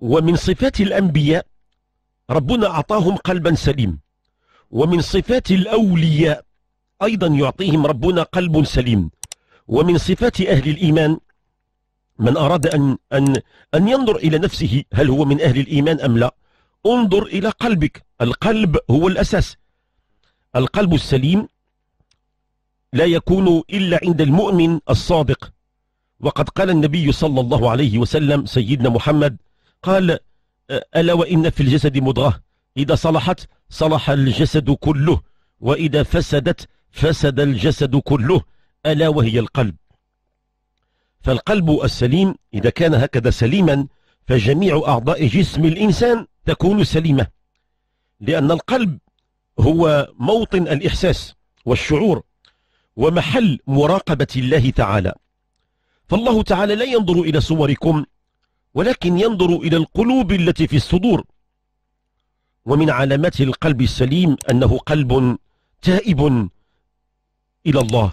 ومن صفات الأنبياء ربنا أعطاهم قلبا سليم ومن صفات الأولياء أيضا يعطيهم ربنا قلب سليم ومن صفات أهل الإيمان من أراد أن, أن, أن ينظر إلى نفسه هل هو من أهل الإيمان أم لا انظر إلى قلبك القلب هو الأساس القلب السليم لا يكون إلا عند المؤمن الصادق وقد قال النبي صلى الله عليه وسلم سيدنا محمد قال ألا وإن في الجسد مضغة إذا صلحت صلح الجسد كله وإذا فسدت فسد الجسد كله ألا وهي القلب فالقلب السليم إذا كان هكذا سليما فجميع أعضاء جسم الإنسان تكون سليمة لأن القلب هو موطن الإحساس والشعور ومحل مراقبة الله تعالى فالله تعالى لا ينظر إلى صوركم ولكن ينظر إلى القلوب التي في الصدور ومن علامات القلب السليم أنه قلب تائب إلى الله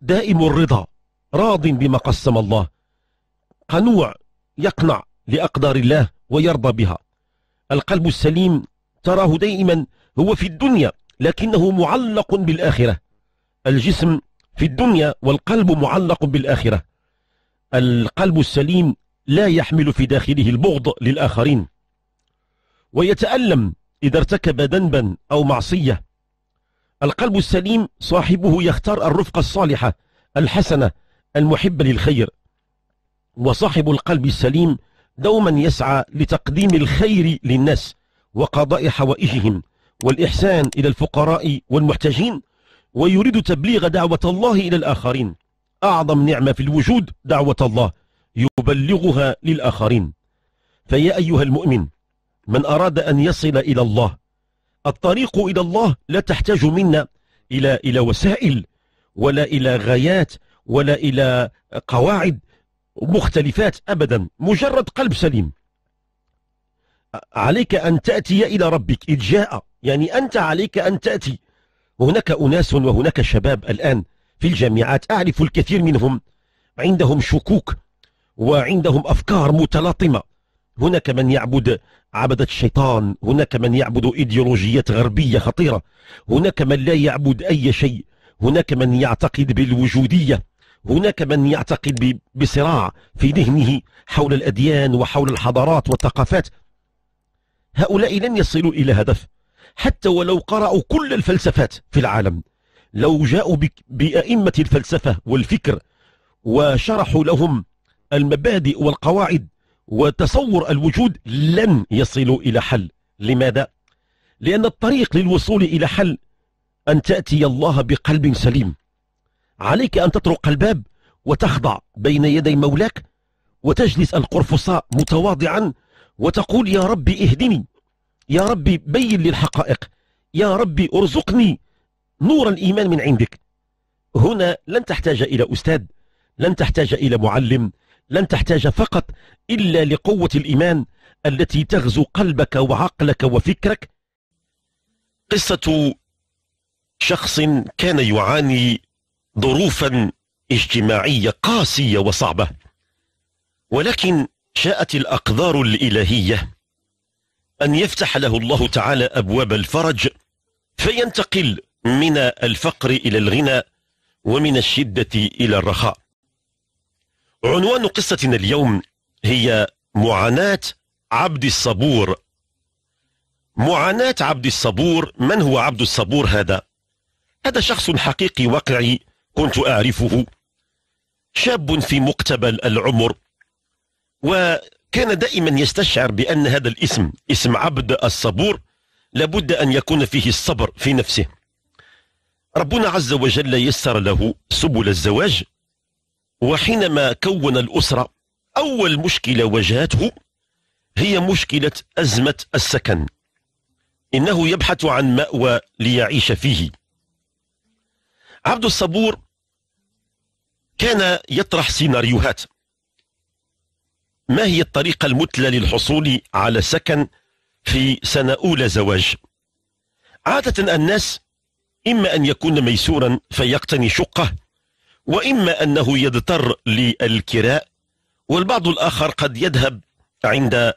دائم الرضا راض بما قسم الله قنوع يقنع لأقدار الله ويرضى بها القلب السليم تراه دائما هو في الدنيا لكنه معلق بالآخرة الجسم في الدنيا والقلب معلق بالآخرة القلب السليم لا يحمل في داخله البغض للآخرين ويتألم إذا ارتكب ذنبا أو معصية القلب السليم صاحبه يختار الرفقة الصالحة الحسنة المحبة للخير وصاحب القلب السليم دوما يسعى لتقديم الخير للناس وقضاء حوائجهم والإحسان إلى الفقراء والمحتاجين ويريد تبليغ دعوة الله إلى الآخرين أعظم نعمة في الوجود دعوة الله يبلغها للآخرين فيا أيها المؤمن من أراد أن يصل إلى الله الطريق إلى الله لا تحتاج منا إلى, إلى وسائل ولا إلى غايات ولا إلى قواعد مختلفات أبدا مجرد قلب سليم عليك أن تأتي إلى ربك إذ جاء يعني أنت عليك أن تأتي هناك أناس وهناك شباب الآن في الجامعات أعرف الكثير منهم عندهم شكوك وعندهم أفكار متلاطمة هناك من يعبد عبدة الشيطان هناك من يعبد إيديولوجيات غربية خطيرة هناك من لا يعبد أي شيء هناك من يعتقد بالوجودية هناك من يعتقد بصراع في ذهنه حول الأديان وحول الحضارات والثقافات هؤلاء لن يصلوا إلى هدف حتى ولو قرأوا كل الفلسفات في العالم لو جاءوا بأئمة الفلسفة والفكر وشرحوا لهم المبادئ والقواعد وتصور الوجود لن يصلوا إلى حل لماذا؟ لأن الطريق للوصول إلى حل أن تأتي الله بقلب سليم عليك أن تطرق الباب وتخضع بين يدي مولاك وتجلس القرفصاء متواضعا وتقول يا ربي اهدني يا ربي بين لي الحقائق يا ربي ارزقني نور الإيمان من عندك هنا لن تحتاج إلى أستاذ لن تحتاج إلى معلم لن تحتاج فقط إلا لقوة الإيمان التي تغزو قلبك وعقلك وفكرك قصة شخص كان يعاني ظروفا اجتماعية قاسية وصعبة ولكن شاءت الأقدار الإلهية أن يفتح له الله تعالى أبواب الفرج فينتقل من الفقر إلى الغنى ومن الشدة إلى الرخاء عنوان قصتنا اليوم هي معاناة عبد الصبور معاناة عبد الصبور من هو عبد الصبور هذا؟ هذا شخص حقيقي واقعي كنت أعرفه شاب في مقتبل العمر وكان دائما يستشعر بأن هذا الاسم اسم عبد الصبور لابد أن يكون فيه الصبر في نفسه ربنا عز وجل يسر له سبل الزواج وحينما كون الأسرة أول مشكلة واجهته هي مشكلة أزمة السكن إنه يبحث عن مأوى ليعيش فيه عبد الصبور كان يطرح سيناريوهات ما هي الطريقة المثلى للحصول على سكن في سنة أولى زواج عادة الناس إما أن يكون ميسورا فيقتني شقة وإما أنه يضطر للكراء والبعض الآخر قد يذهب عند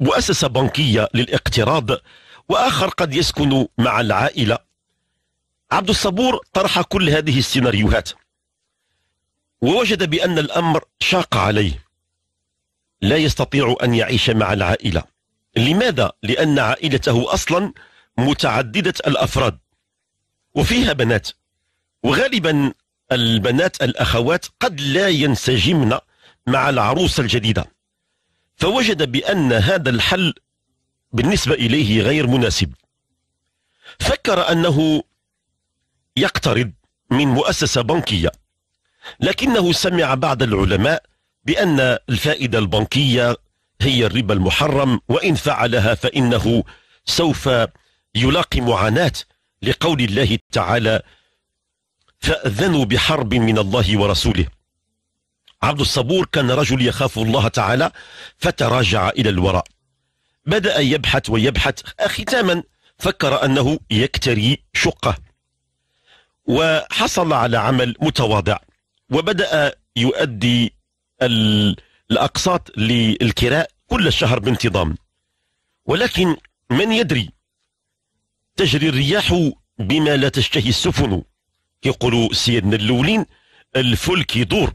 مؤسسة بنكية للاقتراض وآخر قد يسكن مع العائلة عبد الصبور طرح كل هذه السيناريوهات ووجد بأن الأمر شاق عليه لا يستطيع أن يعيش مع العائلة لماذا؟ لأن عائلته أصلا متعددة الأفراد وفيها بنات وغالبا البنات الأخوات قد لا ينسجمن مع العروسة الجديدة فوجد بأن هذا الحل بالنسبة إليه غير مناسب فكر أنه يقترض من مؤسسة بنكية لكنه سمع بعض العلماء بأن الفائدة البنكية هي الربا المحرم وإن فعلها فإنه سوف يلاقي معاناة لقول الله تعالى فأذنوا بحرب من الله ورسوله عبد الصبور كان رجل يخاف الله تعالى فتراجع إلى الوراء بدأ يبحث ويبحث ختاما فكر أنه يكتري شقة وحصل على عمل متواضع وبدأ يؤدي الأقساط للكراء كل شهر بانتظام ولكن من يدري تجري الرياح بما لا تشتهي السفن كيقولوا سيدنا الاولين الفلك يدور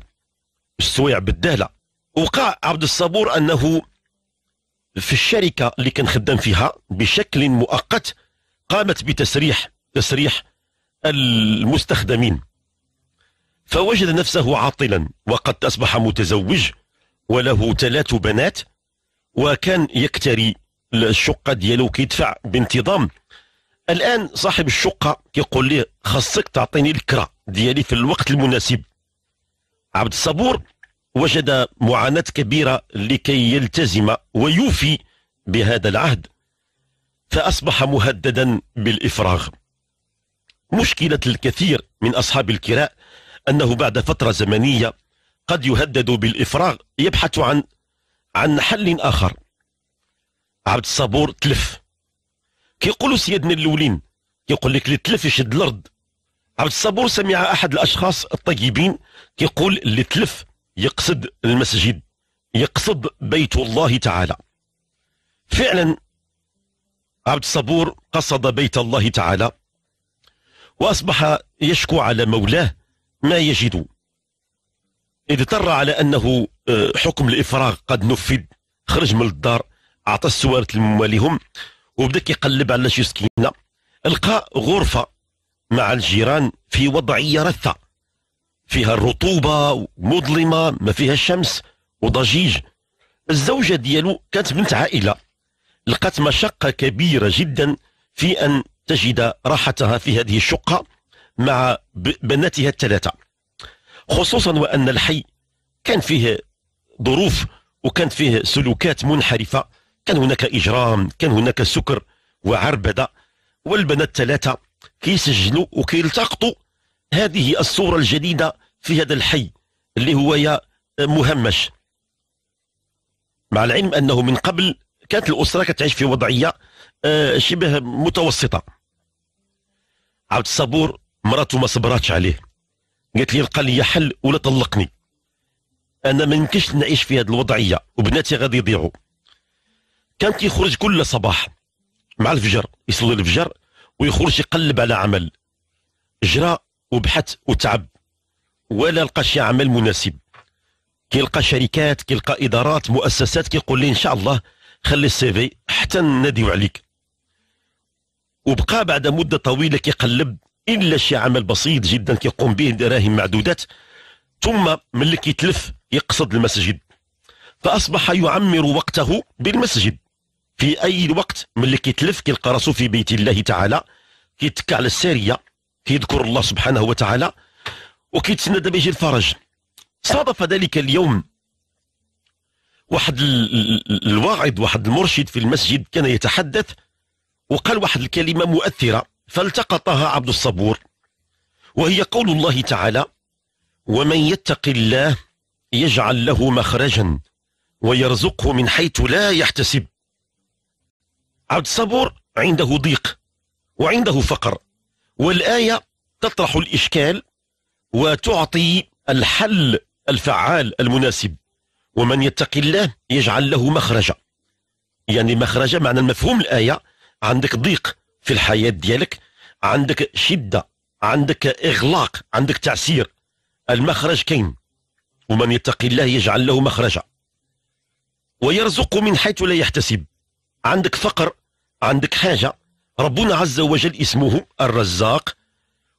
السويع بالدهله وقع عبد الصبور انه في الشركه اللي كان خدام فيها بشكل مؤقت قامت بتسريح تسريح المستخدمين فوجد نفسه عاطلا وقد اصبح متزوج وله ثلاث بنات وكان يكتري الشقه ديالو كيدفع بانتظام الان صاحب الشقه كيقول ليه خاصك تعطيني الكره ديالي في الوقت المناسب عبد الصبور وجد معاناه كبيره لكي يلتزم ويوفي بهذا العهد فاصبح مهددا بالافراغ مشكله الكثير من اصحاب الكراء انه بعد فتره زمنيه قد يهدد بالافراغ يبحث عن عن حل اخر عبد الصبور تلف كيقولوا سيدنا الاولين كيقول لك اللي تلف يشد الارض عبد الصبور سمع احد الاشخاص الطيبين كيقول اللي تلف يقصد المسجد يقصد بيت الله تعالى فعلا عبد الصبور قصد بيت الله تعالى واصبح يشكو على مولاه ما يجد اضطر على انه آه، حكم الافراغ قد نفذ خرج من الدار اعطى السوارة المواليهم وبدا كيقلب على شي سكينه لقى غرفه مع الجيران في وضعيه رثه فيها الرطوبه مظلمه ما فيها الشمس وضجيج الزوجه ديالو كانت بنت عائله لقات مشقه كبيره جدا في ان تجد راحتها في هذه الشقه مع بناتها الثلاثه خصوصا وان الحي كان فيه ظروف وكانت فيه سلوكات منحرفه كان هناك إجرام كان هناك سكر وعربدة والبنات الثلاثة كيسجلوا وكيلتقطوا هذه الصورة الجديدة في هذا الحي اللي هو يا مهمش مع العلم أنه من قبل كانت الأسرة كتعيش في وضعية آه، شبه متوسطة عبد الصبور مراته ما صبراتش عليه قالت لي لقى لي حل ولا طلقني انا ما يمكنش نعيش في هذه الوضعيه وبناتي غادي يضيعوا كان كيخرج كل صباح مع الفجر يصلي الفجر ويخرج يقلب على عمل جرى وبحث وتعب ولا لقى شي عمل مناسب كيلقى شركات كيلقى ادارات مؤسسات كيقول لي ان شاء الله خلي السيفي حتى ناديو عليك وبقى بعد مده طويله كيقلب الا شي عمل بسيط جدا كيقوم به دراهم معدودات ثم ملي كيتلف يقصد المسجد فاصبح يعمر وقته بالمسجد في اي وقت ملي كيتلف كيلقى راسو في بيت الله تعالى كيتكى على الساريه كيذكر الله سبحانه وتعالى وكيتسنى دابا يجي الفرج صادف ذلك اليوم واحد الواعظ واحد المرشد في المسجد كان يتحدث وقال واحد الكلمه مؤثره فالتقطها عبد الصبور وهي قول الله تعالى ومن يتق الله يجعل له مخرجا ويرزقه من حيث لا يحتسب عبد الصبور عنده ضيق وعنده فقر والآية تطرح الإشكال وتعطي الحل الفعال المناسب ومن يتق الله يجعل له مخرجا يعني مخرجا معنى المفهوم الآية عندك ضيق في الحياة ديالك عندك شدة عندك إغلاق عندك تعسير المخرج كاين ومن يتق الله يجعل له مخرجا ويرزق من حيث لا يحتسب عندك فقر عندك حاجة ربنا عز وجل اسمه الرزاق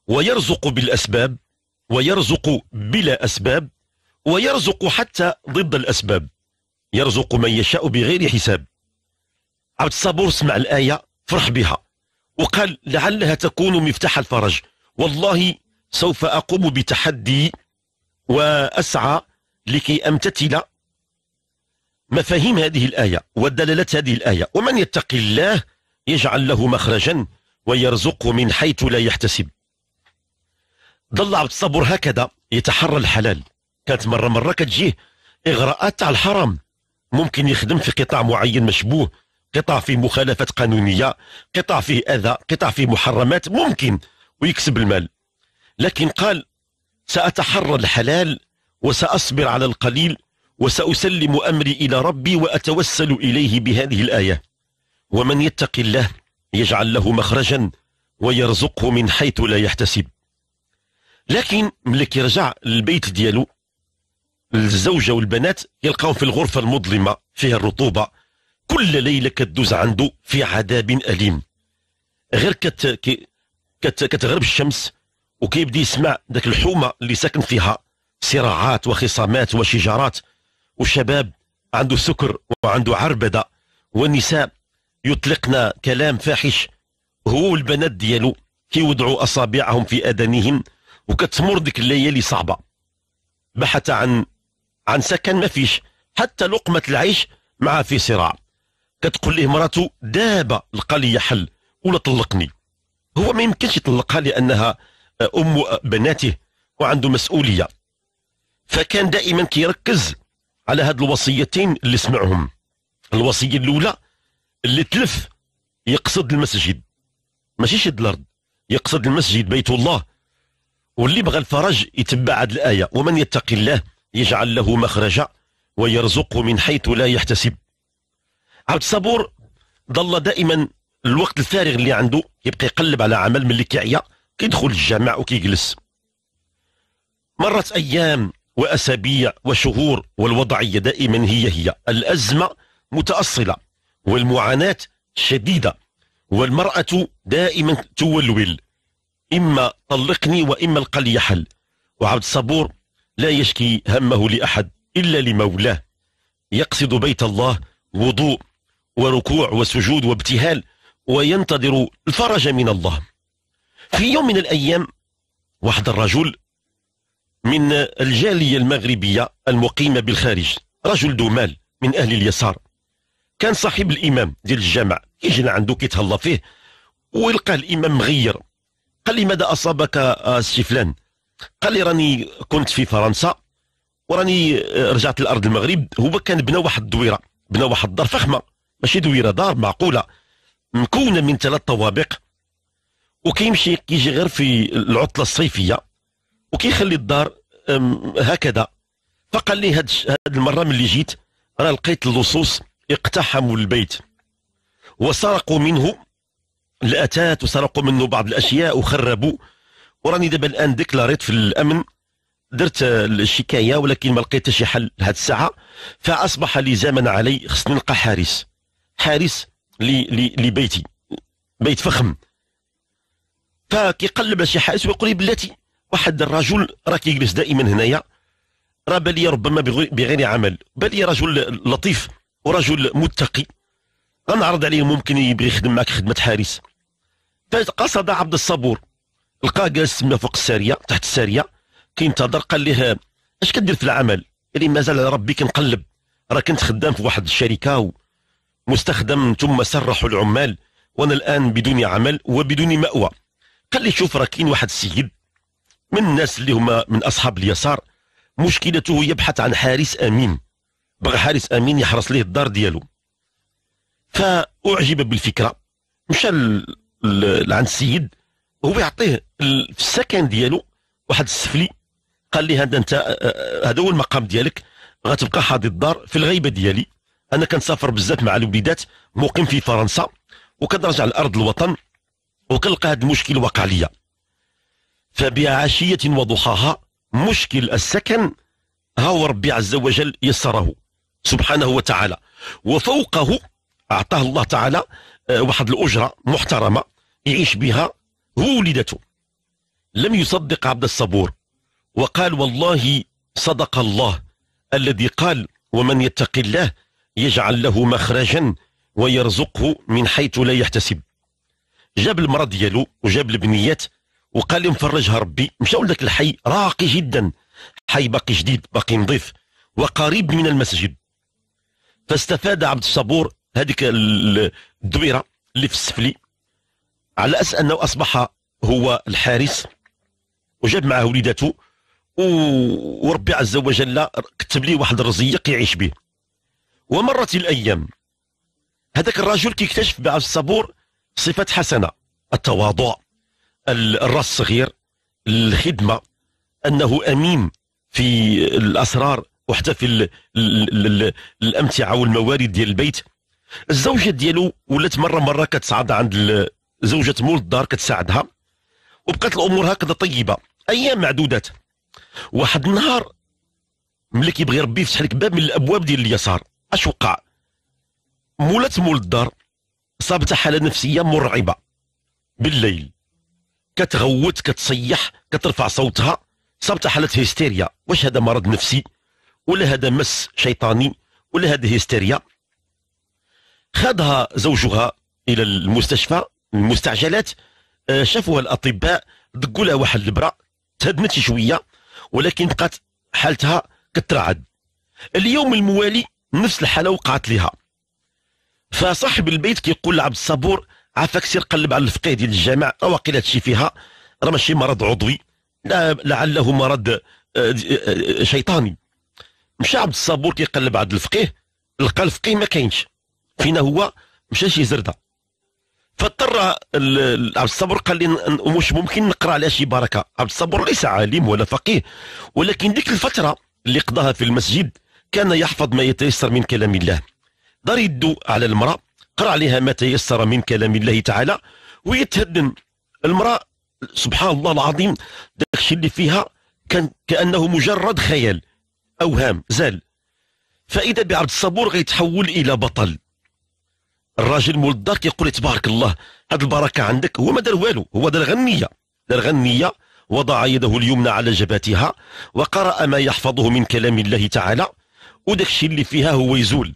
ويرزق بالأسباب ويرزق بلا أسباب ويرزق حتى ضد الأسباب يرزق من يشاء بغير حساب عبد الصبور سمع الآية فرح بها وقال لعلها تكون مفتاح الفرج والله سوف أقوم بتحدي وأسعى لكي أمتثل مفاهيم هذه الآية ودلالات هذه الآية ومن يتق الله يجعل له مخرجا ويرزقه من حيث لا يحتسب ظل عبد الصبر هكذا يتحرى الحلال كانت مرة مرة كتجيه إغراءات تاع الحرام ممكن يخدم في قطاع معين مشبوه قطاع فيه مخالفات قانونية قطاع فيه أذى قطاع فيه محرمات ممكن ويكسب المال لكن قال سأتحرى الحلال وسأصبر على القليل وسأسلم أمري إلى ربي وأتوسل إليه بهذه الآية ومن يتق الله يجعل له مخرجا ويرزقه من حيث لا يحتسب لكن ملك يرجع للبيت ديالو الزوجة والبنات يلقاهم في الغرفة المظلمة فيها الرطوبة كل ليلة كتدوز عنده في عذاب أليم غير كت... كت... كتغرب الشمس وكيبدا يسمع ذاك الحومة اللي ساكن فيها صراعات وخصامات وشجارات والشباب عنده سكر وعنده عربدة والنساء يطلقن كلام فاحش هو والبنات ديالو كيوضعوا أصابعهم في آذانهم وكتمر ديك الليالي صعبة بحث عن عن سكن ما فيش حتى لقمة العيش معها في صراع كتقول له مراته دابا لقى لي حل ولا طلقني هو ما يمكنش يطلقها لأنها آه، أم بناته وعنده مسؤولية فكان دائما كيركز على هاد الوصيتين اللي سمعهم الوصية الأولى اللي تلف يقصد المسجد ماشي شد الأرض يقصد المسجد بيت الله واللي بغى الفرج يتبع هاد الآية ومن يتق الله يجعل له مخرجا ويرزقه من حيث لا يحتسب عبد الصبور ظل دائما الوقت الفارغ اللي عنده يبقى يقلب على عمل ملي كيعيا كيدخل الجامع وكيجلس مرت ايام وأسابيع وشهور والوضعية دائما هي هي الأزمة متأصلة والمعاناة شديدة والمرأة دائما تولول إما طلقني وإما القلي يحل وعبد الصبور لا يشكي همه لأحد إلا لمولاه يقصد بيت الله وضوء وركوع وسجود وابتهال وينتظر الفرج من الله في يوم من الأيام واحد الرجل من الجالية المغربية المقيمة بالخارج رجل ذو مال من أهل اليسار كان صاحب الإمام ديال الجامع يجي لعندو كيتهلا فيه ويلقى الإمام مغير قال لي ماذا أصابك السي آه، فلان قال لي راني كنت في فرنسا وراني آه، رجعت لأرض المغرب هو كان بنا واحد الدويرة بنا واحد الدار فخمة ماشي دويرة دار معقولة مكونة من ثلاث طوابق وكيمشي كيجي غير في العطلة الصيفية وكيخلي الدار هكذا فقال لي هاد, هاد المرة ملي جيت راه لقيت اللصوص اقتحموا البيت وسرقوا منه الأتات وسرقوا منه بعض الأشياء وخربوا وراني دابا الآن ديكلاريت في الأمن درت الشكاية ولكن ما لقيت شي حل لهاد الساعة فأصبح لي زمن علي خصني نلقى حارس حارس لبيتي بيت فخم فكيقلب على شي حارس ويقول لي بلاتي واحد الرجل راه كيجلس دائما هنايا راه بالي ربما بغير عمل بالي رجل لطيف ورجل متقي غنعرض عليه ممكن يبغي يخدم معك خدمه حارس فقصد طيب، عبد الصبور لقاه جالس تما فوق الساريه تحت الساريه كينتظر قال له اش كدير في العمل قال مازال على ربي كنقلب راه كنت خدام في واحد الشركه مستخدم ثم سرحوا العمال وانا الان بدون عمل وبدون ماوى قال لي شوف راه كاين واحد السيد من الناس اللي هما من أصحاب اليسار مشكلته يبحث عن حارس أمين بغى حارس أمين يحرس ليه الدار ديالو فأعجب بالفكرة مشى لعند السيد هو يعطيه في السكن ديالو واحد السفلي قال لي هذا انت هذا هو المقام ديالك غتبقى حاضي الدار في الغيبه ديالي انا كنسافر بزاف مع الوليدات مقيم في فرنسا وكنرجع لارض الوطن وكنلقى هذا المشكل واقع ليا فبعشية وضحاها مشكل السكن هو ربي عز وجل يسره سبحانه وتعالى وفوقه أعطاه الله تعالى آه، واحد الأجرة محترمة يعيش بها هو ولدته لم يصدق عبد الصبور وقال والله صدق الله الذي قال ومن يتق الله يجعل له مخرجا ويرزقه من حيث لا يحتسب جاب المرأة ديالو وجاب البنيات وقال لهم فرجها ربي مشاو لذاك الحي راقي جدا حي باقي جديد باقي نظيف وقريب من المسجد فاستفاد عبد الصبور هذيك الدويره اللي في السفلي على اساس انه اصبح هو الحارس وجاب معه وليداته وربي عز وجل كتب لي واحد الرزيق يعيش به ومرت الايام هذاك الرجل كيكتشف بعبد الصبور صفه حسنه التواضع الراس الصغير الخدمه انه اميم في الاسرار وحتى في الامتعه والموارد ديال البيت الزوجه ديالو ولات مره مره كتصعد عند زوجة مول الدار كتساعدها وبقات الامور هكذا طيبه ايام معدودات واحد النهار ملي كيبغي ربي يفتح لك باب من الابواب ديال اليسار اش وقع مولات مول الدار صابت حاله نفسيه مرعبه بالليل كتغوت كتصيح كترفع صوتها صابت حالة هستيريا واش هذا مرض نفسي ولا هذا مس شيطاني ولا هذه هستيريا خدها زوجها الى المستشفى المستعجلات آه، شافوها الاطباء دقوا لها واحد البرا تهدمت شويه ولكن بقات حالتها كترعد اليوم الموالي نفس الحاله وقعت لها فصاحب البيت كيقول لعبد الصبور عافاك سير قلب على الفقيه ديال الجامع واقيلا هادشي فيها راه ماشي مرض عضوي لعله مرض آه، آه، آه، شيطاني مشى عبد الصبور كيقلب عند الفقيه لقى الفقيه ما كاينش فينا هو مشى شي زرده فاضطر عبد الصبور قال لي مش ممكن نقرا على شي بركه عبد الصبور ليس عالم ولا فقيه ولكن ديك الفتره اللي قضاها في المسجد كان يحفظ ما يتيسر من كلام الله دار يدو على المراه قرأ عليها ما تيسر من كلام الله تعالى ويتهدن المرأة سبحان الله العظيم داكشي اللي فيها كان كأنه مجرد خيال أوهام زال فإذا بعبد الصبور غيتحول إلى بطل الراجل مول الدار كيقول تبارك الله هاد البركة عندك هو ما دار والو هو دار غنية دار غنية وضع يده اليمنى على جبهتها وقرأ ما يحفظه من كلام الله تعالى وداكشي اللي فيها هو يزول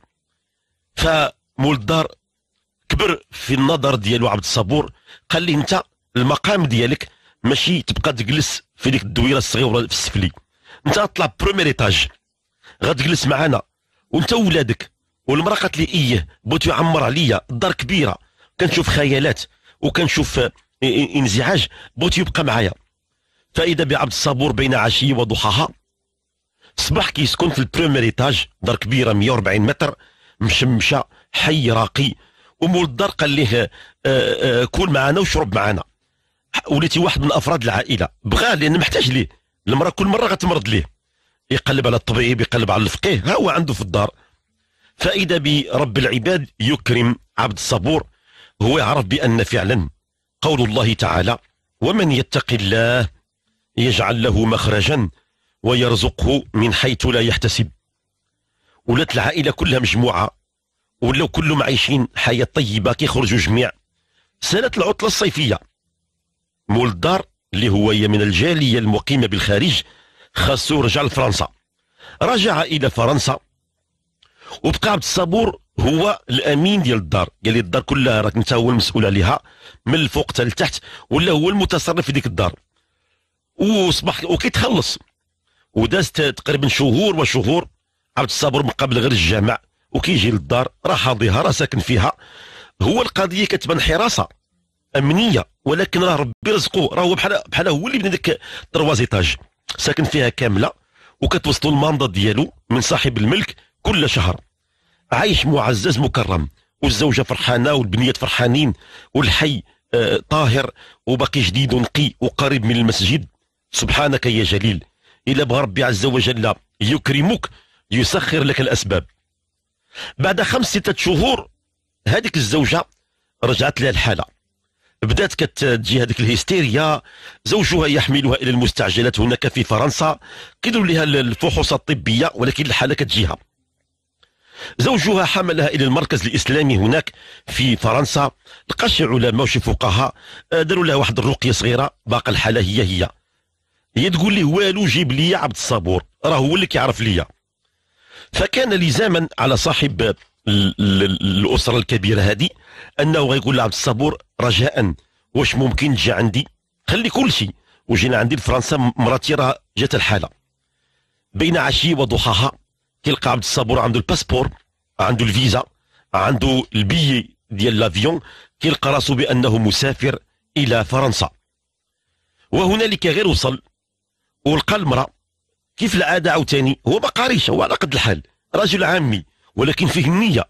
فمول الدار كبر في النظر ديالو عبد الصبور قال لي انت المقام ديالك ماشي تبقى تجلس في ديك الدويره الصغيره في السفلي انت طلع بروميير ايطاج غتجلس معنا وانت وولادك والمراه قالت لي ايه بغيت يعمر عليا الدار كبيره كنشوف خيالات وكنشوف انزعاج بغيت يبقى معايا فاذا بعبد الصبور بين عشيه وضحاها صباح كيسكن في البروميير ايطاج دار كبيره 140 متر مشمشه حي راقي ومول الدار قال ليه آه، آه، كل معنا وشرب معنا وليتي واحد من افراد العائله بغاه لان محتاج ليه المراه كل مره غتمرض ليه يقلب على الطبيب يقلب على الفقيه ها هو عنده في الدار فاذا برب العباد يكرم عبد الصبور هو يعرف بان فعلا قول الله تعالى ومن يتق الله يجعل له مخرجا ويرزقه من حيث لا يحتسب ولات العائله كلها مجموعه ولاو كلهم عايشين حياه طيبه كيخرجوا جميع سنه العطله الصيفيه مول الدار اللي هو من الجاليه المقيمه بالخارج خاصو رجع لفرنسا رجع الى فرنسا وبقى عبد الصبور هو الامين ديال الدار قال لي الدار كلها راك انت هو المسؤول عليها من الفوق حتى لتحت ولا هو المتصرف في ديك الدار وصبح وكيتخلص ودازت تقريبا شهور وشهور عبد الصبور مقابل غير الجامع وكيجي للدار راه حاضيها راه ساكن فيها هو القضيه كتبان حراسه امنيه ولكن راه ربي رزقه راه هو بحال بحال هو اللي بنى ديك تروازيتاج ساكن فيها كامله وكتوصلوا الماندا ديالو من صاحب الملك كل شهر عايش معزز مكرم والزوجه فرحانه والبنيات فرحانين والحي آه، طاهر وباقي جديد ونقي وقريب من المسجد سبحانك يا جليل إلا بغى ربي عز وجل يكرمك يسخر لك الأسباب بعد خمس ستة شهور هذيك الزوجة رجعت لها الحالة بدات كتجي هذيك الهستيريا زوجها يحملها الى المستعجلات هناك في فرنسا كيديروا لها الفحوص الطبيه ولكن الحاله كتجيها زوجها حملها الى المركز الاسلامي هناك في فرنسا لقى شي علماء وشي فقهاء آه، داروا لها واحد الرقيه صغيره باقي الحاله هي هي هي تقول لي والو جيب لي عبد الصبور راه هو اللي كيعرف ليا فكان لزاما على صاحب الاسره الكبيره هذه انه غيقول لعبد الصبور رجاء واش ممكن تجي عندي خلي كل شيء وجينا عندي لفرنسا مراتي راه جات الحاله بين عشي وضحاها كيلقى عبد الصبور عنده الباسبور عنده الفيزا عنده البي ديال لافيون كيلقى راسو بانه مسافر الى فرنسا وهنالك غير وصل ولقى المراه كيف العادة عاوتاني هو ما قاريش هو على قد الحال رجل عامي ولكن فيه النية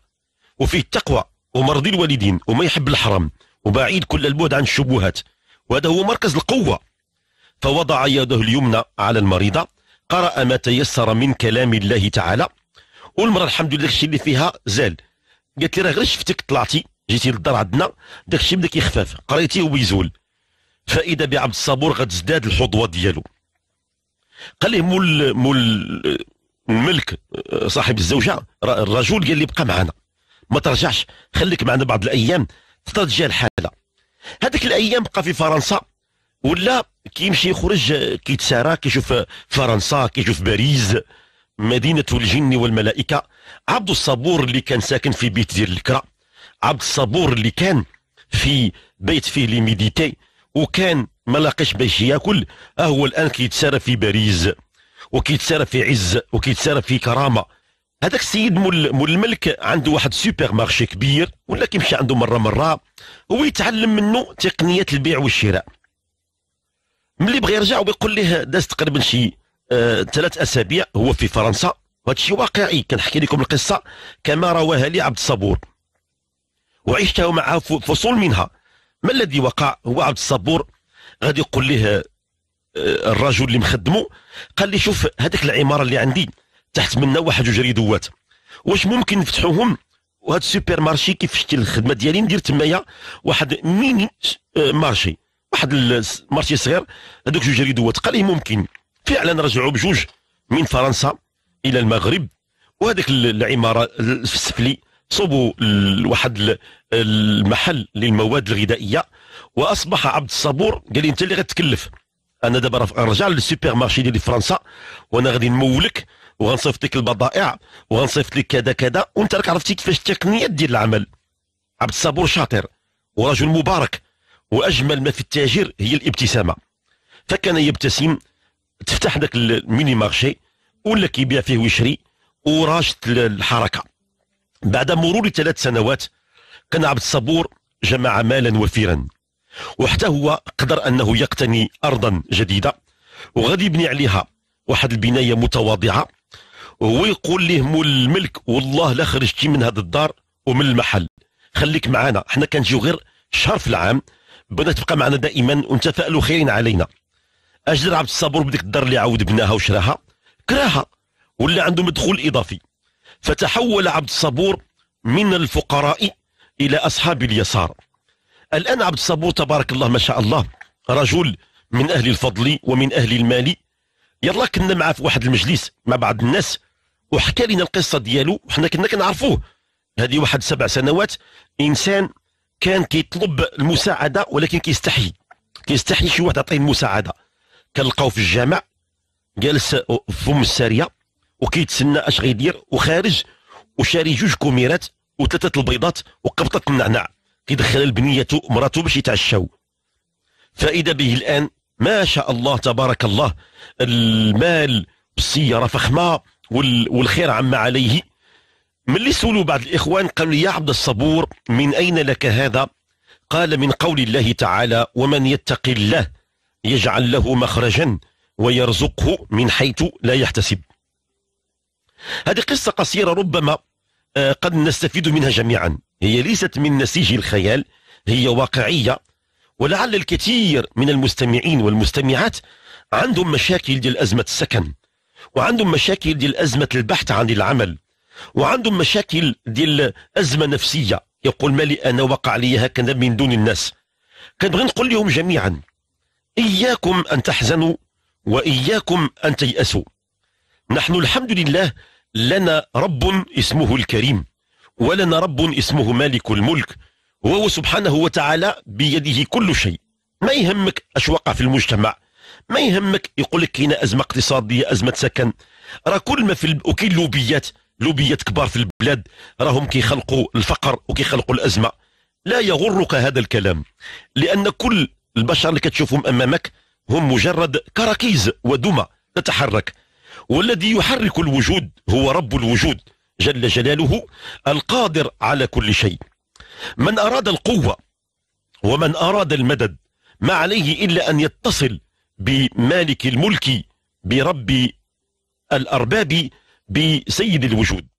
وفيه التقوى ومرضي الوالدين وما يحب الحرام وبعيد كل البعد عن الشبهات وهذا هو مركز القوة فوضع يده اليمنى على المريضة قرأ ما تيسر من كلام الله تعالى والمراه الحمد لله الشيء اللي فيها زال قالت لي راه غير شفتك طلعتي جيتي للدار عندنا داك الشيء بدا كيخفف قريتيه ويزول فإذا بعبد الصبور غتزداد الحظوة ديالو قال لي مول مول الملك آه، صاحب الزوجه الرجل قال لي بقى معنا ما ترجعش خليك معنا بعض الايام تترجى الحاله هذيك الايام بقى في فرنسا ولا كيمشي يخرج كيتسارى كيشوف فرنسا كيشوف باريس مدينه الجن والملائكه عبد الصبور اللي كان ساكن في بيت ديال الكرا عبد الصبور اللي كان في بيت فيه لي ميديتي وكان ما لاقاش باش ياكل ها هو الان كيتسارى في باريس وكيتسارى في عز وكيتسارى في كرامه هذاك السيد مول مول الملك عنده واحد سوبر مارشي كبير ولا كيمشي عنده مره مره هو يتعلم منه تقنيات البيع والشراء ملي بغى يرجع ويقول ليه داز تقريبا شي آه ثلاث اسابيع هو في فرنسا وهذا الشيء واقعي كنحكي لكم القصه كما رواها لي عبد الصبور وعشته معه فصول منها ما الذي وقع هو عبد الصبور غادي يقول ليه آه، الرجل اللي مخدمه قال لي شوف هذيك العماره اللي عندي تحت منا واحد جوج ريدوات واش ممكن نفتحوهم وهذا السوبر مارشي كيف شتي الخدمه ديالي ندير تمايا واحد ميني آه، مارشي واحد المارشي صغير هذوك جوج ريدوات قال لي ممكن فعلا رجعوا بجوج من فرنسا الى المغرب وهذيك العماره السفلي صوبوا واحد المحل للمواد الغذائيه واصبح عبد الصبور قال لي انت اللي غتكلف انا دابا رجع للسوبر مارشي ديال فرنسا وانا غادي نمولك وغنصيفط لك البضائع وغنصيفط لك كذا كذا وانت راك عرفتي كيفاش التقنيات ديال العمل عبد الصبور شاطر ورجل مبارك واجمل ما في التاجر هي الابتسامه فكان يبتسم تفتح ذاك الميني مارشي ولا كيبيع فيه ويشري وراجت الحركه بعد مرور ثلاث سنوات كان عبد الصبور جمع مالا وفيرا وحتى هو قدر أنه يقتني أرضا جديدة وغادي يبني عليها واحد البناية متواضعة وهو يقول مول الملك والله لا خرجتي من هذا الدار ومن المحل خليك معنا حنا كنجيو غير شهر في العام بغينا تبقى معنا دائما ونتفائلوا خيرين علينا اجدر عبد الصبور بديك الدار اللي عاود بناها وشراها كراها ولا عنده مدخول اضافي فتحول عبد الصبور من الفقراء إلى أصحاب اليسار الآن عبد الصبور تبارك الله ما شاء الله رجل من أهل الفضل ومن أهل المال يلا كنا معاه في واحد المجلس مع بعض الناس وحكى لنا القصة ديالو وحنا كنا كنعرفوه هذه واحد سبع سنوات إنسان كان كيطلب المساعدة ولكن كيستحي كيستحي شي واحد يعطيه المساعدة كنلقاو في الجامع جالس فم الساريه وكيتسنى اش غيدير وخارج وشاري جوج كوميرات وثلاثه البيضات وقبطه النعناع كيدخل البنيه مراته باش يتعشاو فاذا به الان ما شاء الله تبارك الله المال بالسياره فخمه والخير عما عليه ملي سولوا بعض الاخوان قالوا لي يا عبد الصبور من اين لك هذا قال من قول الله تعالى ومن يتق الله يجعل له مخرجا ويرزقه من حيث لا يحتسب هذه قصة قصيرة ربما آه، قد نستفيد منها جميعا هي ليست من نسيج الخيال هي واقعية ولعل الكثير من المستمعين والمستمعات عندهم مشاكل ديال أزمة السكن وعندهم مشاكل ديال أزمة البحث عن العمل وعندهم مشاكل ديال أزمة نفسية يقول مالي أنا وقع لي هكذا من دون الناس كنبغي نقول لهم جميعا إياكم أن تحزنوا وإياكم أن تيأسوا نحن الحمد لله لنا رب اسمه الكريم ولنا رب اسمه مالك الملك وهو سبحانه وتعالى بيده كل شيء ما يهمك اش وقع في المجتمع ما يهمك يقول لك هنا ازمه اقتصاديه ازمه سكن راه كل ما في وكاين لوبيات لوبيات كبار في البلاد راهم كيخلقوا الفقر وكيخلقوا الازمه لا يغرك هذا الكلام لان كل البشر اللي كتشوفهم امامك هم مجرد كراكيز ودمى تتحرك والذي يحرك الوجود هو رب الوجود جل جلاله القادر على كل شيء من أراد القوة ومن أراد المدد ما عليه إلا أن يتصل بمالك الملك برب الأرباب بسيد الوجود